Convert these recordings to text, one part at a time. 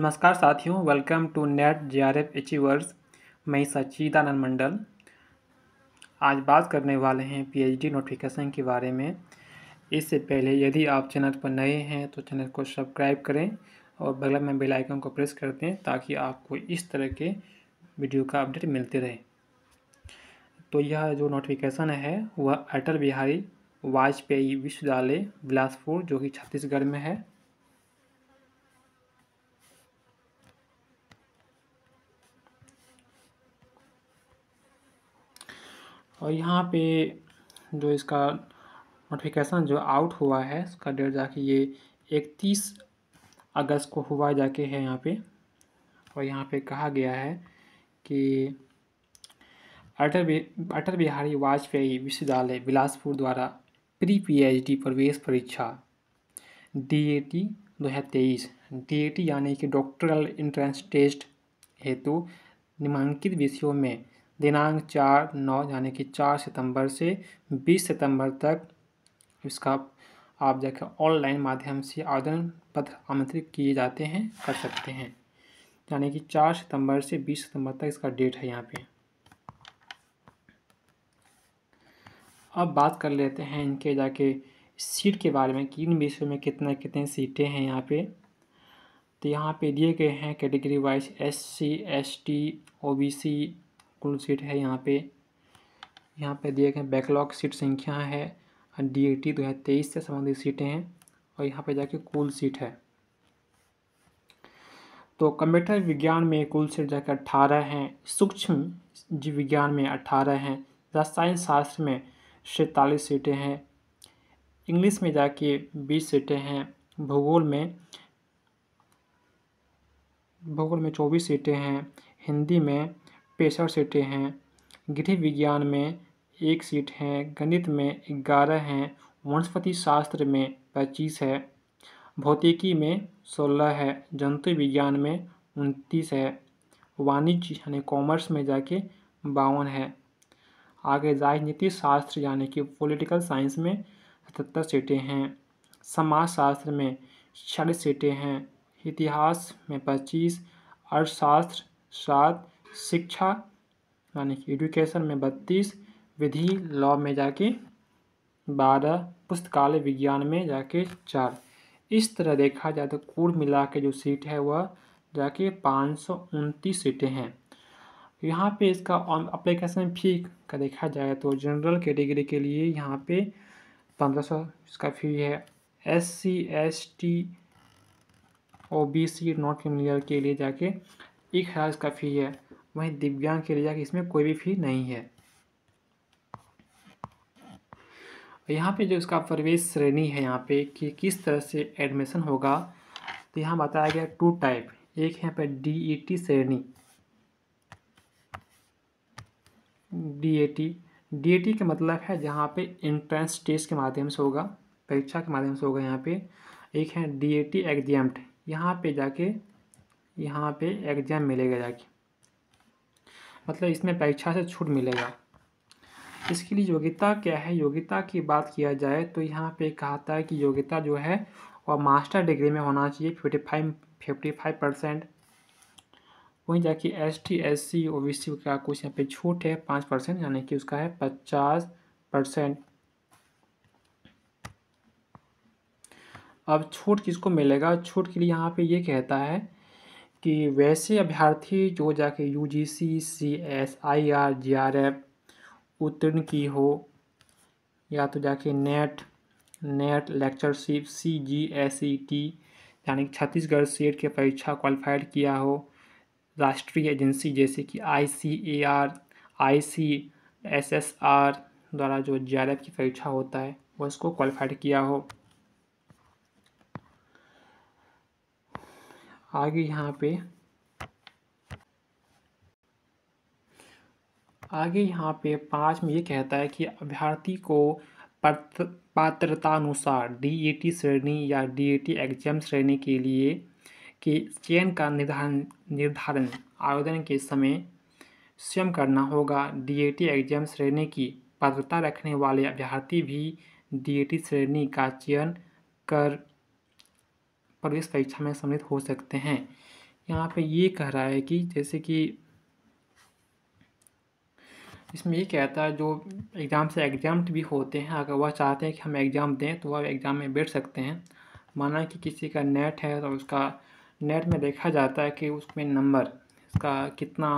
नमस्कार साथियों welcome to NET J R F achievers मैं सचिदानंद मंडल आज बात करने वाले हैं पीएचडी नोटिफिकेशन के बारे में इससे पहले यदि आप चैनल पर नए हैं तो चैनल को सब्सक्राइब करें और बगल में बेल आइकन को प्रेस कर दें ताकि आपको इस तरह के वीडियो का अपडेट मिलते रहे तो यह जो नोटिफिकेशन है वह अटल बिहारी वाजपेयी विश्वविद्यालय बिलासपुर जो कि छत्तीसगढ़ में है और यहाँ पे जो इसका नोटिफिकेशन जो आउट हुआ है इसका डेट जाके ये इकतीस अगस्त को हुआ जाके है यहाँ पे और यहाँ पे कहा गया है कि अटल बि, अटल बिहारी वाजपेयी विश्वविद्यालय बिलासपुर द्वारा प्री पीएचडी प्रवेश परीक्षा डीएटी ए टी यानी कि डॉक्टरल इंट्रेंस टेस्ट हेतु निमांकित विषयों में दिनांक चार नौ यानी कि चार सितंबर से बीस सितंबर तक इसका आप जाकर ऑनलाइन माध्यम से आवेदन पत्र आमंत्रित किए जाते हैं कर सकते हैं यानी कि चार सितंबर से बीस सितंबर तक इसका डेट है यहाँ पे अब बात कर लेते हैं इनके जाके सीट के बारे में किन विषय में कितना कितने सीटें हैं यहाँ पे तो यहाँ पे दिए गए हैं category wise S C S T O B C कुल सीट है यहाँ पे यहाँ पे दिए गए बैकलॉग सीट संख्या है डी ए टी दो हज़ार तेईस से संबंधित सीटें हैं और यहाँ पे जाके कुल सीट है तो कंप्यूटर विज्ञान में कुल सीट जाकर अट्ठारह हैं सूक्ष्म जीव विज्ञान में अट्ठारह हैं रसायन शास्त्र में सैतालीस सीटें हैं इंग्लिश में जाके बीस सीटें हैं भूगोल में भूगोल में चौबीस सीटें हैं हिंदी में पैंसठ सीटें हैं गृह विज्ञान में एक सीट है गणित में ग्यारह हैं वनस्पति शास्त्र में पच्चीस है भौतिकी में सोलह है जंतु विज्ञान में उनतीस है वाणिज्य यानी कॉमर्स में जाके बावन है आगे राजनीति शास्त्र यानी कि पॉलिटिकल साइंस में सतहत्तर सीटें हैं समाजशास्त्र में छियालीस सीटें हैं इतिहास में पच्चीस अर्थशास्त्र सात शिक्षा यानी कि एडुकेशन में बत्तीस विधि लॉ में जाके बारह पुस्तकालय विज्ञान में जाके चार इस तरह देखा जाए तो कुल मिला के जो सीट है वह जाके पाँच सौ उनतीस सीटें हैं यहाँ पे इसका अप्लीकेशन फ़ी का देखा जाए तो जनरल कैटेगरी के लिए यहाँ पे पंद्रह सौ इसका फ़ी है S C S T O B C नॉर्थ फेमिलियर के लिए जाके एक हज़ार इसका फ़ी है वहीं दिव्यांग के लिए इसमें कोई भी फी नहीं है यहाँ पे जो इसका प्रवेश श्रेणी है यहाँ पे कि किस तरह से एडमिशन होगा तो यहाँ बताया गया टू टाइप एक है पे डी ई टी श्रेणी D A T D T का मतलब है जहाँ पे इंट्रेंस टेस्ट के माध्यम से होगा परीक्षा के माध्यम से होगा यहाँ पे एक है डी ए टी एग्जाम यहाँ पे जाके यहाँ पे एग्जाम मिलेगा जाके मतलब इसमें परीक्षा से छूट मिलेगा इसके लिए योग्यता क्या है योग्यता की बात किया जाए तो यहाँ पे कहा था है कि योग्यता जो है वह मास्टर डिग्री में होना चाहिए fifty five fifty five percent वहीं जाके S T S C O B C का कुछ यहाँ पे छूट है पाँच परसेंट यानी कि उसका है पचास परसेंट अब छूट किसको मिलेगा छूट के लिए यहाँ पे ये कहता है कि वैसे अभ्यर्थी जो जाके U G C C S I R J R F उत्तीर्ण की हो या तो जाके NET NET lectureship C G S E T यानी छत्तीसगढ़ सेट के परीक्षा क्वालिफाइड किया हो राष्ट्रीय एजेंसी जैसे कि I C A R I C S S R द्वारा जो जे आर एफ की परीक्षा होता है वो इसको क्वालिफाइड किया हो आगे यहाँ पे आगे यहाँ पे पाँच में ये कहता है कि अभ्यर्थी को पात्रतानुसार डीएटी श्रेणी या डीएटी एग्जाम श्रेणी के लिए के चयन का निर्धारण निर्धारण आवेदन के समय स्वयं करना होगा डीएटी एग्जाम श्रेणी की पात्रता रखने वाले अभ्यर्थी भी डीएटी श्रेणी का चयन कर प्रवेश परीक्षा में सम्मिलित हो सकते हैं यहाँ पे ये कह रहा है कि जैसे कि इसमें ये कहता है जो एग्ज़ाम से एग्ज़ाम भी होते हैं अगर वह चाहते हैं कि हम एग्ज़ाम दें तो वह एग्ज़ाम में बैठ सकते हैं माना कि किसी का नेट है तो उसका नेट में देखा जाता है कि उसमें नंबर उसका कितना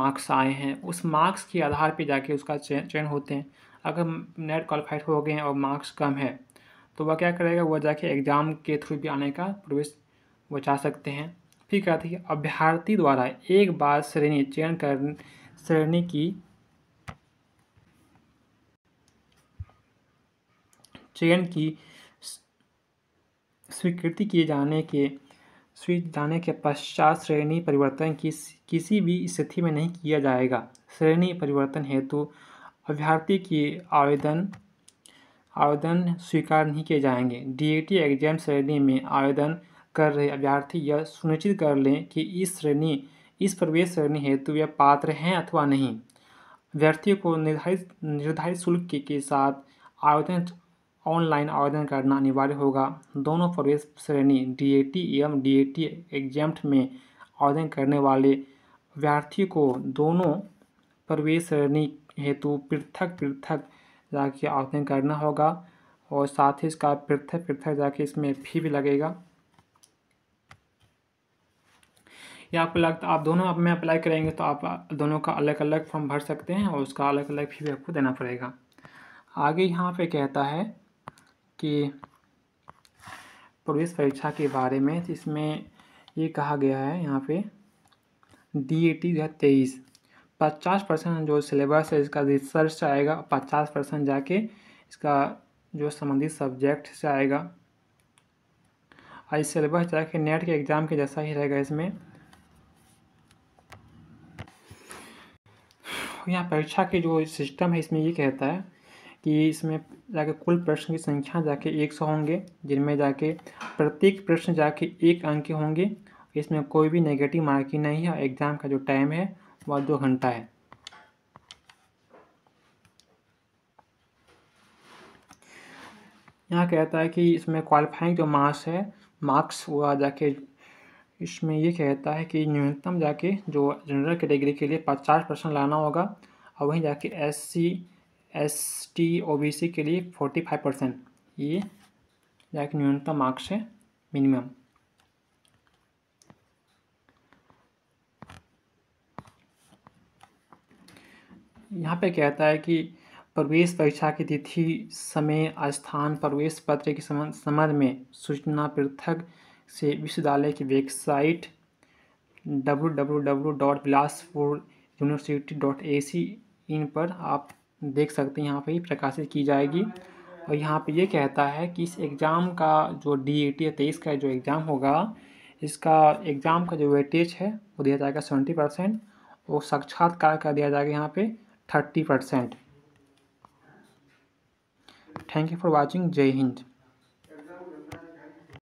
मार्क्स आए हैं उस मार्क्स के आधार पर जाके उसका चयन होते हैं अगर नेट क्वालिफाइड हो गए और मार्क्स कम है तो वह क्या करेगा वह जाके एग्ज़ाम के थ्रू भी आने का प्रवेश वो चाह सकते हैं फिर कहते हैं अभ्यर्थी द्वारा एक बार श्रेणी चयन कर श्रेणी की चयन की स्वीकृति किए जाने के स्वी जाने के पश्चात श्रेणी परिवर्तन किस किसी भी स्थिति में नहीं किया जाएगा श्रेणी परिवर्तन हेतु अभ्यर्थी के आवेदन आवेदन स्वीकार नहीं किए जाएंगे टी एग्जाम श्रेणी में आवेदन कर रहे अभ्यर्थी यह सुनिश्चित कर लें कि इस श्रेणी इस प्रवेश श्रेणी हेतु यह पात्र हैं अथवा नहीं अभ्यर्थियों को निर्धारित निर्धारित शुल्क के, के साथ आवेदन ऑनलाइन आवेदन करना अनिवार्य होगा दोनों प्रवेश श्रेणी डी ए टी एवं डी ए टी एग्जाम में आवेदन करने वाले अभ्यर्थियों को दोनों प्रवेश श्रेणी हेतु पृथक पृथक जाके आवेदन करना होगा और साथ ही इसका पृथक पृथक जाके इसमें फी भी लगेगा या आपको लगता आप दोनों आप में अप्लाई करेंगे तो आप दोनों का अलग अलग फॉर्म भर सकते हैं और उसका अलग अलग फी भी आपको देना पड़ेगा आगे यहाँ पे कहता है कि प्रवेश परीक्षा के बारे में इसमें ये कहा गया है यहाँ पे डी ए टी जो है तेईस पचास परसेंट जो सिलेबस है इसका रिसर्च से आएगा पचास परसेंट जाके इसका जो संबंधित सब्जेक्ट से आएगा आज सिलेबस जाके नेट के एग्ज़ाम के जैसा ही रहेगा इसमें यहाँ परीक्षा के जो सिस्टम है इसमें ये कहता है कि इसमें जाके कुल प्रश्न की संख्या जाके एक सौ होंगे जिनमें जाके प्रत्येक प्रश्न जाके एक अंक के होंगे इसमें कोई भी नेगेटिव मार्किंग नहीं है एग्ज़ाम का जो टाइम है उसके जो घंटा है यहाँ कहता है कि इसमें क्वालिफाइंग जो मार्क्स है मार्क्स हुआ जाके इसमें ये कहता है कि न्यूनतम जाके जो जनरल कैटेगरी के, के लिए पचास परसेंट लाना होगा और वहीं जाके S C S T O B C के लिए फोर्टी फाइव परसेंट ये जाके न्यूनतम मार्क्स है मिनिमम यहाँ पे कहता है कि प्रवेश परीक्षा की तिथि समय स्थान प्रवेश पत्र के संबंध में सूचना पृथक से विश्वविद्यालय की website W W W dot Bilaspur university dot A C in पर आप देख सकते हैं यहाँ पर ही प्रकाशित की जाएगी और यहाँ पे ये कहता है कि इस एग्ज़ाम का जो डी ए टी या तेईस का जो एग्ज़ाम होगा इसका एग्ज़ाम का जो वेटेज है वो दिया जाएगा सेवेंटी परसेंट और साक्षात्कार का दिया जाएगा यहाँ पे 30 percent thank you for watching jai hind